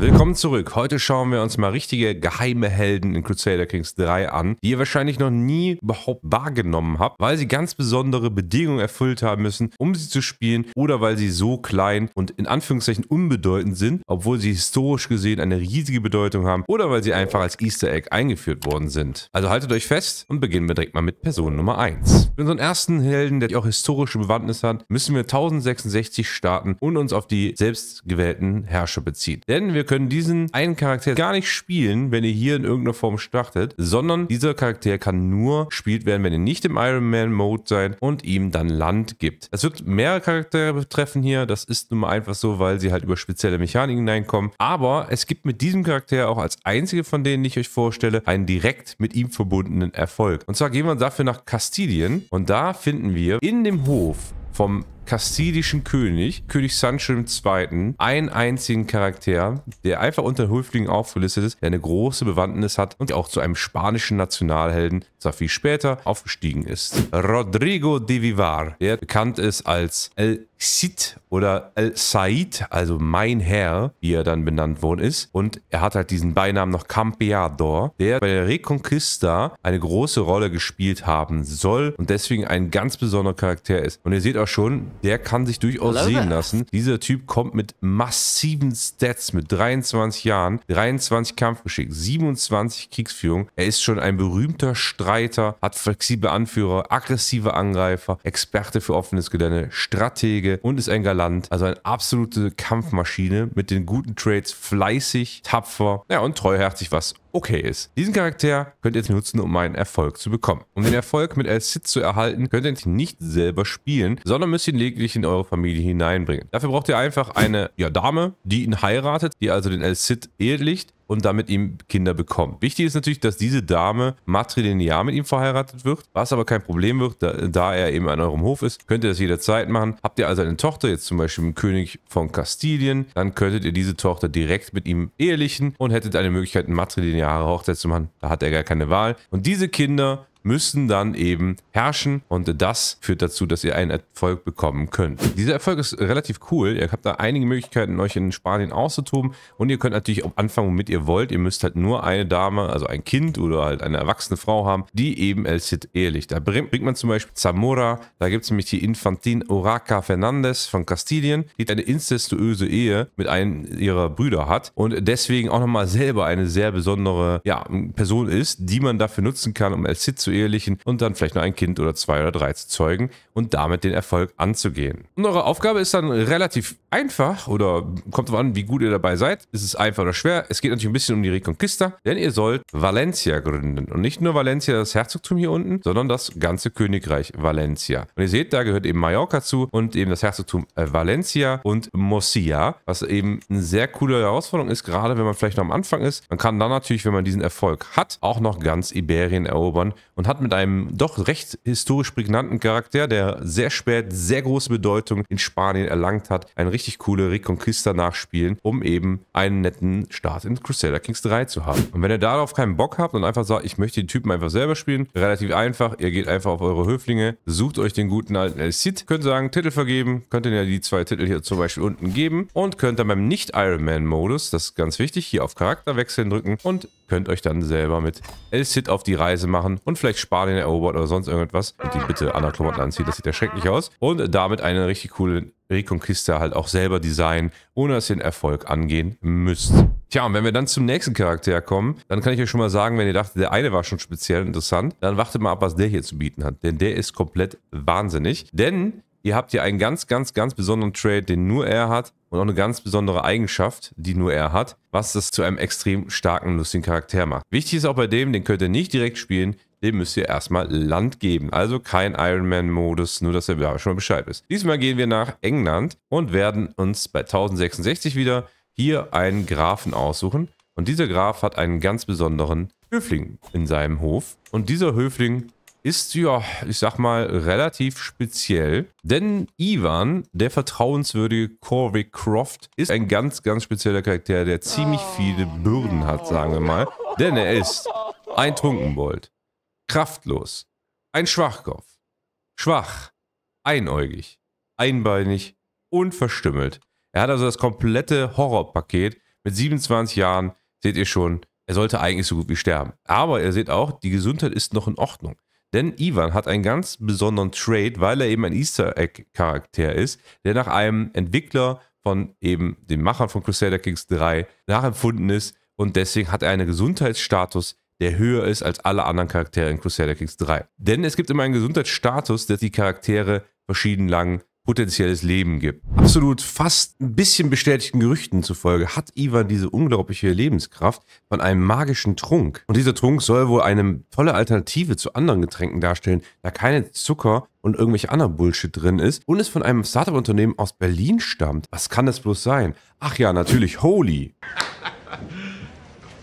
Willkommen zurück. Heute schauen wir uns mal richtige geheime Helden in Crusader Kings 3 an, die ihr wahrscheinlich noch nie überhaupt wahrgenommen habt, weil sie ganz besondere Bedingungen erfüllt haben müssen, um sie zu spielen oder weil sie so klein und in Anführungszeichen unbedeutend sind, obwohl sie historisch gesehen eine riesige Bedeutung haben oder weil sie einfach als Easter Egg eingeführt worden sind. Also haltet euch fest und beginnen wir direkt mal mit Person Nummer 1. Für unseren ersten Helden, der auch historische Bewandtnis hat, müssen wir 1066 starten und uns auf die selbstgewählten Herrscher beziehen. Denn wir können diesen einen Charakter gar nicht spielen, wenn ihr hier in irgendeiner Form startet, sondern dieser Charakter kann nur gespielt werden, wenn ihr nicht im Iron Man Mode seid und ihm dann Land gibt. Es wird mehrere Charaktere betreffen hier. Das ist nun mal einfach so, weil sie halt über spezielle Mechaniken hineinkommen. Aber es gibt mit diesem Charakter auch als einzige von denen, die ich euch vorstelle, einen direkt mit ihm verbundenen Erfolg. Und zwar gehen wir dafür nach Kastilien und da finden wir in dem Hof vom kassidischen König, König Sancho II., einen einzigen Charakter, der einfach unter Höflingen aufgelistet ist, der eine große Bewandtnis hat und auch zu einem spanischen Nationalhelden, zwar viel später, aufgestiegen ist. Rodrigo de Vivar, der bekannt ist als El Sid oder El Said, also mein Herr, wie er dann benannt worden ist. Und er hat halt diesen Beinamen noch Campeador, der bei der Reconquista eine große Rolle gespielt haben soll und deswegen ein ganz besonderer Charakter ist. Und ihr seht auch schon, der kann sich durchaus Hello sehen lassen. Dieser Typ kommt mit massiven Stats mit 23 Jahren, 23 Kampfgeschick, 27 Kriegsführung. Er ist schon ein berühmter Streiter, hat flexible Anführer, aggressive Angreifer, Experte für offenes Gelände, Stratege, Verteidige und ist ein Galant. Also eine absolute Kampfmaschine mit den guten Trades, fleißig, tapfer ja, und treuherzig, was okay ist. Diesen Charakter könnt ihr jetzt nutzen, um einen Erfolg zu bekommen. Um den Erfolg mit El Cid zu erhalten, könnt ihr ihn nicht selber spielen, sondern müsst ihn lediglich in eure Familie hineinbringen. Dafür braucht ihr einfach eine ja, Dame, die ihn heiratet, die also den El Cid ehelicht und damit ihm Kinder bekommt. Wichtig ist natürlich, dass diese Dame matrilinear mit ihm verheiratet wird, was aber kein Problem wird, da, da er eben an eurem Hof ist, könnt ihr das jederzeit machen. Habt ihr also eine Tochter, jetzt zum Beispiel einen König von Kastilien, dann könntet ihr diese Tochter direkt mit ihm ehelichen und hättet eine Möglichkeit, eine matrilineare Hochzeit zu machen. Da hat er gar keine Wahl. Und diese Kinder müssen dann eben herrschen und das führt dazu, dass ihr einen Erfolg bekommen könnt. Dieser Erfolg ist relativ cool. Ihr habt da einige Möglichkeiten, euch in Spanien auszutoben und ihr könnt natürlich auch anfangen, womit ihr wollt. Ihr müsst halt nur eine Dame, also ein Kind oder halt eine erwachsene Frau haben, die eben El Cid ehelicht. Da bringt man zum Beispiel Zamora, da gibt es nämlich die Infantin Oraca Fernandez von Kastilien, die eine incestuöse Ehe mit einem ihrer Brüder hat und deswegen auch nochmal selber eine sehr besondere ja, Person ist, die man dafür nutzen kann, um El Cid zu zu ehelichen und dann vielleicht noch ein Kind oder zwei oder drei zu zeugen und damit den Erfolg anzugehen. Und eure Aufgabe ist dann relativ einfach oder kommt darauf an, wie gut ihr dabei seid. Ist es einfach oder schwer? Es geht natürlich ein bisschen um die Reconquista, denn ihr sollt Valencia gründen. Und nicht nur Valencia, das Herzogtum hier unten, sondern das ganze Königreich Valencia. Und ihr seht, da gehört eben Mallorca zu und eben das Herzogtum äh, Valencia und Murcia, was eben eine sehr coole Herausforderung ist, gerade wenn man vielleicht noch am Anfang ist. Man kann dann natürlich, wenn man diesen Erfolg hat, auch noch ganz Iberien erobern und hat mit einem doch recht historisch prägnanten Charakter, der sehr spät sehr große Bedeutung in Spanien erlangt hat, eine richtig coole Reconquista nachspielen, um eben einen netten Start in Crusader Kings 3 zu haben. Und wenn ihr darauf keinen Bock habt und einfach sagt, ich möchte den Typen einfach selber spielen, relativ einfach, ihr geht einfach auf eure Höflinge, sucht euch den guten alten El Cid, könnt sagen, Titel vergeben, könnt ihr ja die zwei Titel hier zum Beispiel unten geben und könnt dann beim Nicht-Iron Man-Modus, das ist ganz wichtig, hier auf Charakter wechseln drücken und könnt euch dann selber mit El-Cid auf die Reise machen und vielleicht Spanien erobert oder sonst irgendetwas. Und die bitte Anna-Klamotten anziehen, das sieht ja schrecklich aus. Und damit eine richtig coole Reconquista halt auch selber designen, ohne dass ihr den Erfolg angehen müsst. Tja, und wenn wir dann zum nächsten Charakter kommen, dann kann ich euch schon mal sagen, wenn ihr dachtet, der eine war schon speziell interessant, dann wartet mal ab, was der hier zu bieten hat. Denn der ist komplett wahnsinnig. Denn Ihr habt hier einen ganz, ganz, ganz besonderen Trade, den nur er hat und auch eine ganz besondere Eigenschaft, die nur er hat, was das zu einem extrem starken, lustigen Charakter macht. Wichtig ist auch bei dem, den könnt ihr nicht direkt spielen, dem müsst ihr erstmal Land geben. Also kein Ironman-Modus, nur dass ihr ja, schon mal Bescheid ist. Diesmal gehen wir nach England und werden uns bei 1066 wieder hier einen Grafen aussuchen. Und dieser Graf hat einen ganz besonderen Höfling in seinem Hof. Und dieser Höfling ist ja, ich sag mal, relativ speziell. Denn Ivan, der vertrauenswürdige Corvick Croft, ist ein ganz, ganz spezieller Charakter, der ziemlich oh. viele Bürden hat, sagen wir mal. Denn er ist ein Trunkenbold, kraftlos, ein Schwachkopf, schwach, einäugig, einbeinig und verstümmelt. Er hat also das komplette Horrorpaket. Mit 27 Jahren seht ihr schon, er sollte eigentlich so gut wie sterben. Aber ihr seht auch, die Gesundheit ist noch in Ordnung. Denn Ivan hat einen ganz besonderen Trade, weil er eben ein Easter Egg Charakter ist, der nach einem Entwickler von eben den Machern von Crusader Kings 3 nachempfunden ist und deswegen hat er einen Gesundheitsstatus, der höher ist als alle anderen Charaktere in Crusader Kings 3. Denn es gibt immer einen Gesundheitsstatus, der die Charaktere verschieden lang potenzielles Leben gibt. Absolut fast ein bisschen bestätigten Gerüchten zufolge hat Ivan diese unglaubliche Lebenskraft von einem magischen Trunk. Und dieser Trunk soll wohl eine tolle Alternative zu anderen Getränken darstellen, da keine Zucker und irgendwelche anderen Bullshit drin ist und es von einem Startup-Unternehmen aus Berlin stammt. Was kann das bloß sein? Ach ja, natürlich Holy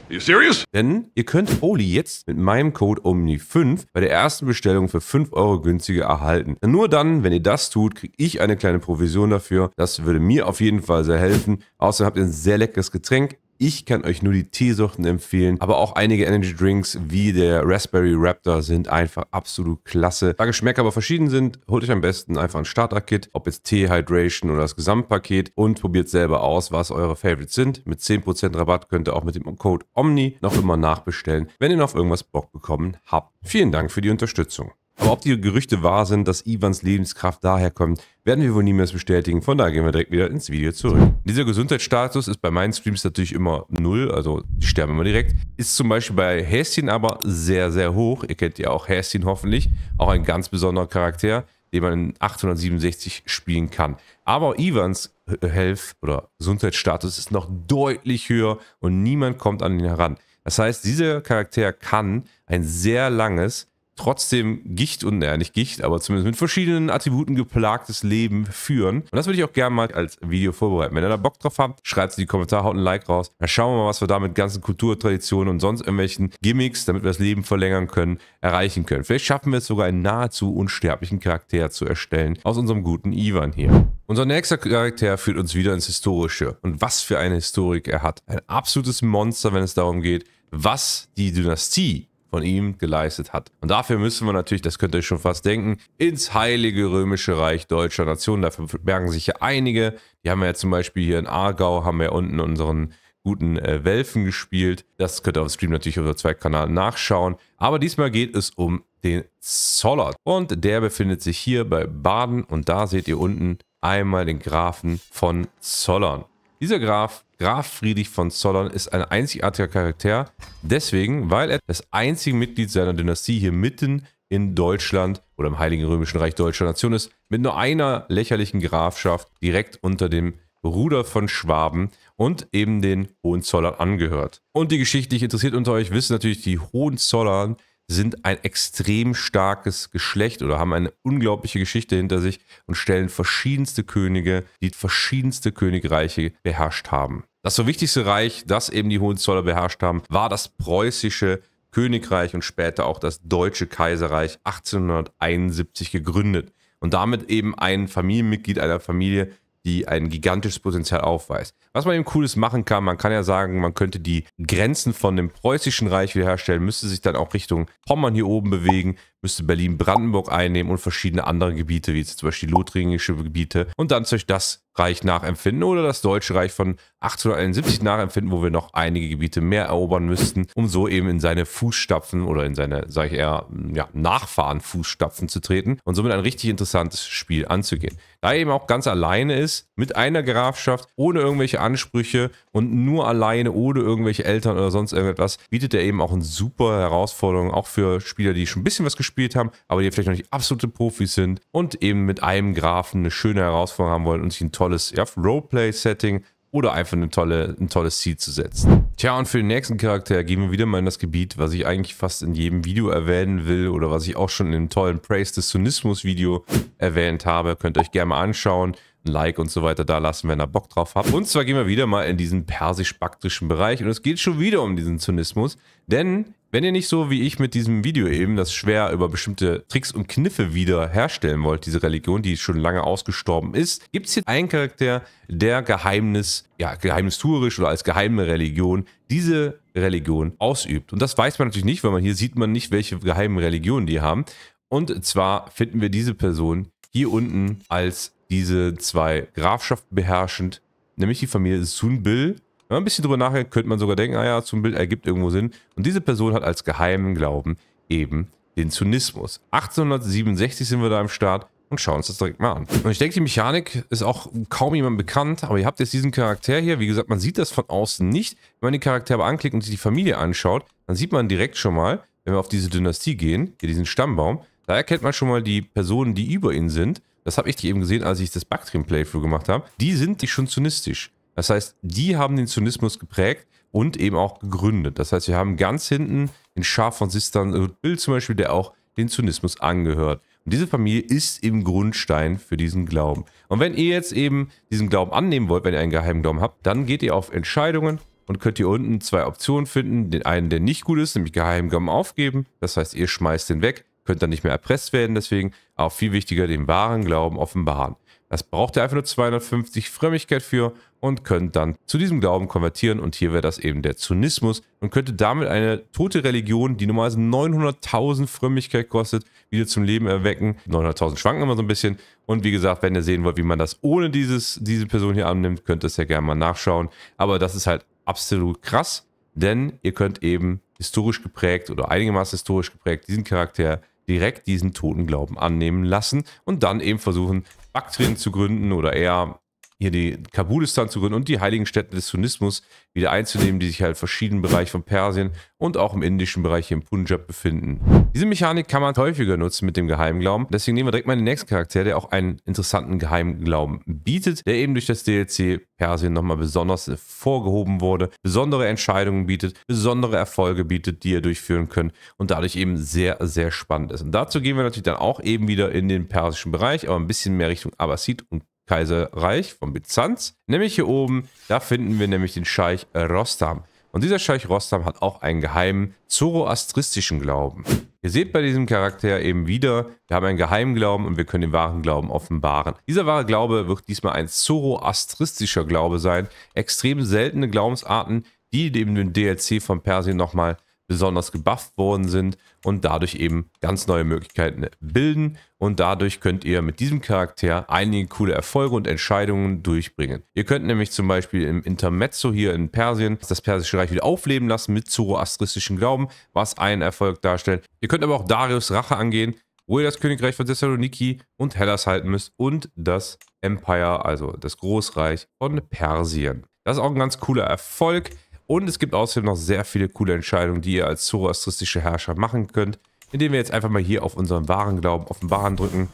you serious? Denn ihr könnt Holy jetzt mit meinem Code OMNI5 bei der ersten Bestellung für 5 Euro günstiger erhalten. Und nur dann, wenn ihr das tut, kriege ich eine kleine Provision dafür. Das würde mir auf jeden Fall sehr helfen. Außerdem habt ihr ein sehr leckeres Getränk ich kann euch nur die Teesuchten empfehlen, aber auch einige Energy Drinks wie der Raspberry Raptor sind einfach absolut klasse. Da Geschmäcker aber verschieden sind, holt euch am besten einfach ein Starter-Kit, ob jetzt Tee, Hydration oder das Gesamtpaket und probiert selber aus, was eure Favorites sind. Mit 10% Rabatt könnt ihr auch mit dem Code OMNI noch immer nachbestellen, wenn ihr noch irgendwas Bock bekommen habt. Vielen Dank für die Unterstützung. Aber ob die Gerüchte wahr sind, dass Ivans Lebenskraft daherkommt, werden wir wohl niemals bestätigen. Von daher gehen wir direkt wieder ins Video zurück. Dieser Gesundheitsstatus ist bei meinen Streams natürlich immer null, also die sterben immer direkt. Ist zum Beispiel bei Häschen aber sehr, sehr hoch. Ihr kennt ja auch Häschen hoffentlich, auch ein ganz besonderer Charakter, den man in 867 spielen kann. Aber Ivans Health oder Gesundheitsstatus ist noch deutlich höher und niemand kommt an ihn heran. Das heißt, dieser Charakter kann ein sehr langes trotzdem Gicht und, naja, nicht Gicht, aber zumindest mit verschiedenen Attributen geplagtes Leben führen. Und das würde ich auch gerne mal als Video vorbereiten. Wenn ihr da Bock drauf habt, schreibt es in die Kommentare, haut ein Like raus. Dann schauen wir mal, was wir da mit ganzen Kulturtraditionen und sonst irgendwelchen Gimmicks, damit wir das Leben verlängern können, erreichen können. Vielleicht schaffen wir es sogar einen nahezu unsterblichen Charakter zu erstellen aus unserem guten Ivan hier. Unser nächster Charakter führt uns wieder ins Historische. Und was für eine Historik er hat. Ein absolutes Monster, wenn es darum geht, was die Dynastie von ihm geleistet hat. Und dafür müssen wir natürlich, das könnt ihr euch schon fast denken, ins Heilige Römische Reich deutscher Nationen. Dafür bergen sich ja einige. Die haben wir ja zum Beispiel hier in Aargau, haben wir unten unseren guten äh, Welfen gespielt. Das könnt ihr auf dem Stream natürlich auf unserem Kanal nachschauen. Aber diesmal geht es um den Zollert. Und der befindet sich hier bei Baden. Und da seht ihr unten einmal den Grafen von Zollern. Dieser Graf Graf Friedrich von Zollern ist ein einzigartiger Charakter. Deswegen, weil er das einzige Mitglied seiner Dynastie hier mitten in Deutschland oder im Heiligen Römischen Reich deutscher Nation ist, mit nur einer lächerlichen Grafschaft direkt unter dem Bruder von Schwaben und eben den Hohenzollern angehört. Und die geschichtlich interessiert unter euch wissen natürlich, die Hohenzollern sind ein extrem starkes Geschlecht oder haben eine unglaubliche Geschichte hinter sich und stellen verschiedenste Könige, die verschiedenste Königreiche beherrscht haben. Das so wichtigste Reich, das eben die Hohenzoller beherrscht haben, war das preußische Königreich und später auch das deutsche Kaiserreich 1871 gegründet und damit eben ein Familienmitglied einer Familie, die ein gigantisches Potenzial aufweist. Was man eben Cooles machen kann, man kann ja sagen, man könnte die Grenzen von dem preußischen Reich wiederherstellen, müsste sich dann auch Richtung Pommern hier oben bewegen, müsste Berlin-Brandenburg einnehmen und verschiedene andere Gebiete, wie jetzt zum Beispiel die lothringische Gebiete und dann durch das Reich nachempfinden oder das Deutsche Reich von 1871 nachempfinden, wo wir noch einige Gebiete mehr erobern müssten, um so eben in seine Fußstapfen oder in seine, sage ich eher, ja, Nachfahren-Fußstapfen zu treten und somit ein richtig interessantes Spiel anzugehen. Da er eben auch ganz alleine ist, mit einer Grafschaft, ohne irgendwelche Ansprüche und nur alleine, ohne irgendwelche Eltern oder sonst irgendetwas, bietet er eben auch eine super Herausforderung, auch für Spieler, die schon ein bisschen was gespielt haben, aber die vielleicht noch nicht absolute Profis sind und eben mit einem Grafen eine schöne Herausforderung haben wollen und sich einen tollen tolles ja, Roleplay-Setting oder einfach eine tolle, ein tolles Ziel zu setzen. Tja, und für den nächsten Charakter gehen wir wieder mal in das Gebiet, was ich eigentlich fast in jedem Video erwähnen will oder was ich auch schon in dem tollen Praise des Zynismus-Video erwähnt habe. Könnt ihr euch gerne mal anschauen. Ein Like und so weiter da lassen, wenn ihr Bock drauf habt. Und zwar gehen wir wieder mal in diesen persisch-baktrischen Bereich und es geht schon wieder um diesen Zynismus, denn wenn ihr nicht so wie ich mit diesem Video eben das schwer über bestimmte Tricks und Kniffe wiederherstellen wollt, diese Religion, die schon lange ausgestorben ist, gibt es hier einen Charakter, der Geheimnis, ja, geheimnistuerisch oder als geheime Religion diese Religion ausübt. Und das weiß man natürlich nicht, weil man hier sieht man nicht, welche geheimen Religionen die haben. Und zwar finden wir diese Person hier unten als diese zwei Grafschaften beherrschend, nämlich die Familie Sunbil wenn man ein bisschen drüber nachdenkt, könnte man sogar denken, naja, ah zum Bild ergibt irgendwo Sinn. Und diese Person hat als geheimen Glauben eben den Zynismus. 1867 sind wir da im Start und schauen uns das direkt mal an. Und ich denke, die Mechanik ist auch kaum jemandem bekannt, aber ihr habt jetzt diesen Charakter hier. Wie gesagt, man sieht das von außen nicht. Wenn man den Charakter aber anklickt und sich die Familie anschaut, dann sieht man direkt schon mal, wenn wir auf diese Dynastie gehen, hier diesen Stammbaum, da erkennt man schon mal die Personen, die über ihn sind. Das habe ich eben gesehen, als ich das Bactrium-Playthrough gemacht habe. Die sind die schon zynistisch. Das heißt, die haben den Zionismus geprägt und eben auch gegründet. Das heißt, wir haben ganz hinten den Schaf von Sistan Bill zum Beispiel, der auch den Zionismus angehört. Und diese Familie ist eben Grundstein für diesen Glauben. Und wenn ihr jetzt eben diesen Glauben annehmen wollt, wenn ihr einen geheimen Glauben habt, dann geht ihr auf Entscheidungen und könnt hier unten zwei Optionen finden. Den einen, der nicht gut ist, nämlich geheimen Glauben aufgeben. Das heißt, ihr schmeißt den weg, könnt dann nicht mehr erpresst werden. Deswegen auch viel wichtiger, den wahren Glauben offenbaren. Das braucht ihr einfach nur 250 Frömmigkeit für und könnt dann zu diesem Glauben konvertieren. Und hier wäre das eben der Zynismus und könnte damit eine tote Religion, die normalerweise 900.000 Frömmigkeit kostet, wieder zum Leben erwecken. 900.000 schwanken immer so ein bisschen. Und wie gesagt, wenn ihr sehen wollt, wie man das ohne dieses, diese Person hier annimmt, könnt ihr es ja gerne mal nachschauen. Aber das ist halt absolut krass, denn ihr könnt eben historisch geprägt oder einigermaßen historisch geprägt diesen Charakter direkt diesen Totenglauben annehmen lassen und dann eben versuchen, Bakterien zu gründen oder eher hier die Kabulistan zu gründen und die heiligen Städte des Sunnismus wieder einzunehmen, die sich halt verschiedenen Bereichen von Persien und auch im indischen Bereich hier im Punjab befinden. Diese Mechanik kann man häufiger nutzen mit dem Geheimglauben. Deswegen nehmen wir direkt mal den nächsten Charakter, der auch einen interessanten Geheimglauben bietet, der eben durch das DLC Persien nochmal besonders vorgehoben wurde, besondere Entscheidungen bietet, besondere Erfolge bietet, die ihr durchführen könnt und dadurch eben sehr, sehr spannend ist. Und dazu gehen wir natürlich dann auch eben wieder in den persischen Bereich, aber ein bisschen mehr Richtung Abbasid und Kaiserreich von Byzanz. Nämlich hier oben, da finden wir nämlich den Scheich Rostam. Und dieser Scheich Rostam hat auch einen geheimen zoroastristischen Glauben. Ihr seht bei diesem Charakter eben wieder, wir haben einen geheimen Glauben und wir können den wahren Glauben offenbaren. Dieser wahre Glaube wird diesmal ein zoroastristischer Glaube sein. Extrem seltene Glaubensarten, die eben den DLC von Persien nochmal besonders gebufft worden sind und dadurch eben ganz neue Möglichkeiten bilden und dadurch könnt ihr mit diesem Charakter einige coole Erfolge und Entscheidungen durchbringen. Ihr könnt nämlich zum Beispiel im Intermezzo hier in Persien das persische Reich wieder aufleben lassen mit zoroastristischen Glauben, was einen Erfolg darstellt. Ihr könnt aber auch Darius Rache angehen, wo ihr das Königreich von Thessaloniki und Hellas halten müsst und das Empire, also das Großreich von Persien. Das ist auch ein ganz cooler Erfolg. Und es gibt außerdem noch sehr viele coole Entscheidungen, die ihr als zoroastristische Herrscher machen könnt. Indem wir jetzt einfach mal hier auf unseren wahren Glauben offenbaren drücken,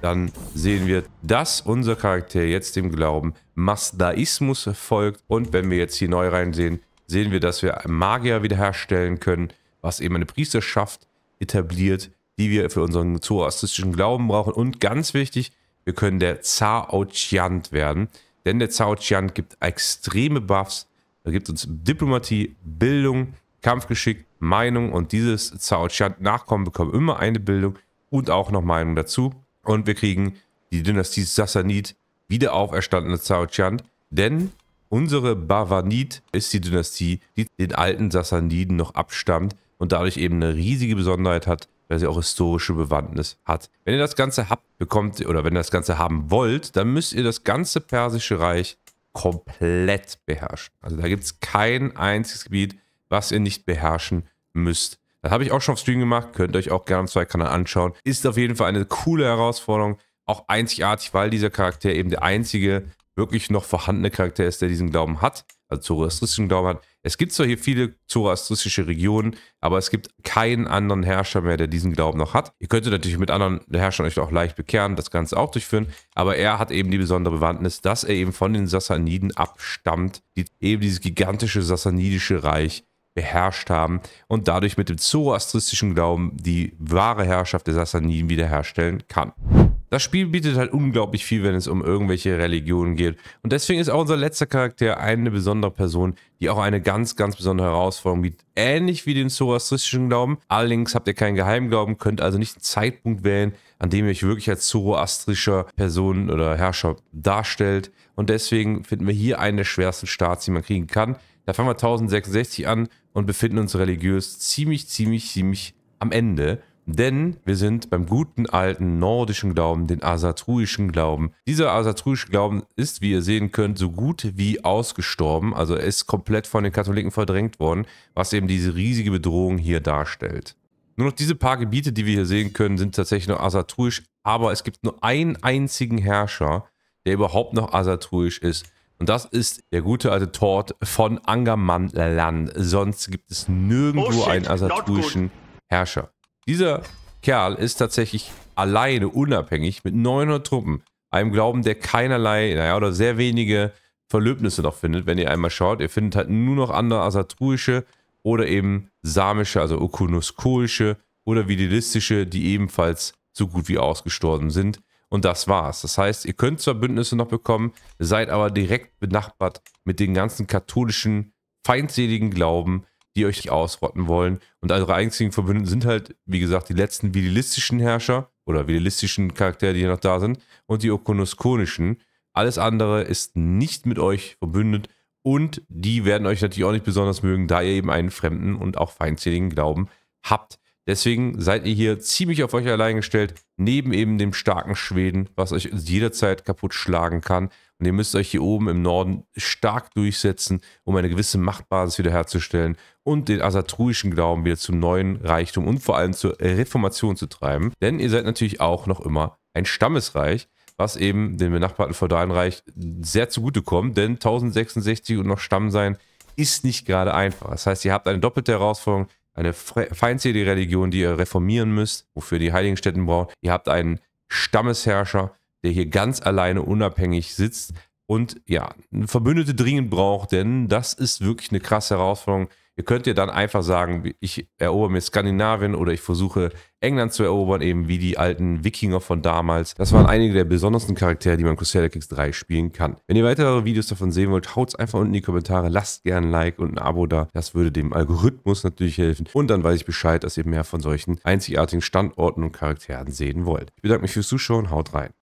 dann sehen wir, dass unser Charakter jetzt dem Glauben Masdaismus folgt. Und wenn wir jetzt hier neu reinsehen, sehen wir, dass wir Magier wiederherstellen können, was eben eine Priesterschaft etabliert, die wir für unseren zoroastristischen Glauben brauchen. Und ganz wichtig, wir können der Zaochiant werden, denn der Zaochiant gibt extreme Buffs da gibt es uns Diplomatie, Bildung, Kampfgeschick, Meinung und dieses Zaoxian Nachkommen bekommen immer eine Bildung und auch noch Meinung dazu. Und wir kriegen die Dynastie Sassanid, wieder auferstandene Zaoxian, denn unsere Bavanid ist die Dynastie, die den alten Sassaniden noch abstammt und dadurch eben eine riesige Besonderheit hat, weil sie auch historische Bewandtnis hat. Wenn ihr das Ganze habt, bekommt, oder wenn ihr das Ganze haben wollt, dann müsst ihr das ganze Persische Reich komplett beherrschen. Also da gibt es kein einziges Gebiet, was ihr nicht beherrschen müsst. Das habe ich auch schon auf Stream gemacht, könnt ihr euch auch gerne am Zweikanal anschauen. Ist auf jeden Fall eine coole Herausforderung, auch einzigartig, weil dieser Charakter eben der einzige wirklich noch vorhandene Charakter ist, der diesen Glauben hat, also zoroastristischen Glauben hat. Es gibt zwar hier viele zoroastristische Regionen, aber es gibt keinen anderen Herrscher mehr, der diesen Glauben noch hat. Ihr könntet natürlich mit anderen Herrschern euch auch leicht bekehren, das Ganze auch durchführen, aber er hat eben die besondere Bewandtnis, dass er eben von den Sassaniden abstammt, die eben dieses gigantische sassanidische Reich beherrscht haben und dadurch mit dem zoroastristischen Glauben die wahre Herrschaft der Sassaniden wiederherstellen kann. Das Spiel bietet halt unglaublich viel, wenn es um irgendwelche Religionen geht. Und deswegen ist auch unser letzter Charakter eine besondere Person, die auch eine ganz, ganz besondere Herausforderung bietet. Ähnlich wie den zoroastrischen Glauben. Allerdings habt ihr keinen Geheimglauben, könnt also nicht einen Zeitpunkt wählen, an dem ihr euch wirklich als zoroastrischer Person oder Herrscher darstellt. Und deswegen finden wir hier einen der schwersten Starts, die man kriegen kann. Da fangen wir 1066 an und befinden uns religiös ziemlich, ziemlich, ziemlich am Ende. Denn wir sind beim guten alten nordischen Glauben, den asatruischen Glauben. Dieser asatruische Glauben ist, wie ihr sehen könnt, so gut wie ausgestorben. Also er ist komplett von den Katholiken verdrängt worden, was eben diese riesige Bedrohung hier darstellt. Nur noch diese paar Gebiete, die wir hier sehen können, sind tatsächlich noch asatruisch. Aber es gibt nur einen einzigen Herrscher, der überhaupt noch asatruisch ist. Und das ist der gute alte Tort von Angermanland. Sonst gibt es nirgendwo oh shit, einen asatruischen Herrscher. Dieser Kerl ist tatsächlich alleine, unabhängig, mit 900 Truppen, einem Glauben, der keinerlei, naja, oder sehr wenige Verlöbnisse noch findet, wenn ihr einmal schaut. Ihr findet halt nur noch andere asatruische oder eben samische, also okunuskoische oder Vidilistische, die ebenfalls so gut wie ausgestorben sind. Und das war's. Das heißt, ihr könnt zwar Bündnisse noch bekommen, seid aber direkt benachbart mit den ganzen katholischen, feindseligen Glauben, die euch ausrotten wollen. Und eure einzigen Verbündeten sind halt, wie gesagt, die letzten vililistischen Herrscher oder vililistischen Charaktere, die hier noch da sind, und die okonoskonischen. Alles andere ist nicht mit euch verbündet und die werden euch natürlich auch nicht besonders mögen, da ihr eben einen fremden und auch feindseligen Glauben habt. Deswegen seid ihr hier ziemlich auf euch allein gestellt, neben eben dem starken Schweden, was euch jederzeit kaputt schlagen kann. Und ihr müsst euch hier oben im Norden stark durchsetzen, um eine gewisse Machtbasis wiederherzustellen und den asatruischen Glauben wieder zum neuen Reichtum und vor allem zur Reformation zu treiben. Denn ihr seid natürlich auch noch immer ein Stammesreich, was eben dem benachbarten Feudalenreich sehr zugutekommt, denn 1066 und noch Stamm sein ist nicht gerade einfach. Das heißt, ihr habt eine doppelte Herausforderung eine feindselige Religion, die ihr reformieren müsst, wofür ihr die Heiligenstätten braucht. Ihr habt einen Stammesherrscher, der hier ganz alleine unabhängig sitzt und ja, eine Verbündete dringend braucht, denn das ist wirklich eine krasse Herausforderung. Ihr könnt ihr dann einfach sagen, ich erobere mir Skandinavien oder ich versuche England zu erobern, eben wie die alten Wikinger von damals. Das waren einige der besondersten Charaktere, die man in Crusader Kings 3 spielen kann. Wenn ihr weitere Videos davon sehen wollt, haut es einfach unten in die Kommentare, lasst gerne ein Like und ein Abo da. Das würde dem Algorithmus natürlich helfen. Und dann weiß ich Bescheid, dass ihr mehr von solchen einzigartigen Standorten und Charakteren sehen wollt. Ich bedanke mich fürs Zuschauen, haut rein.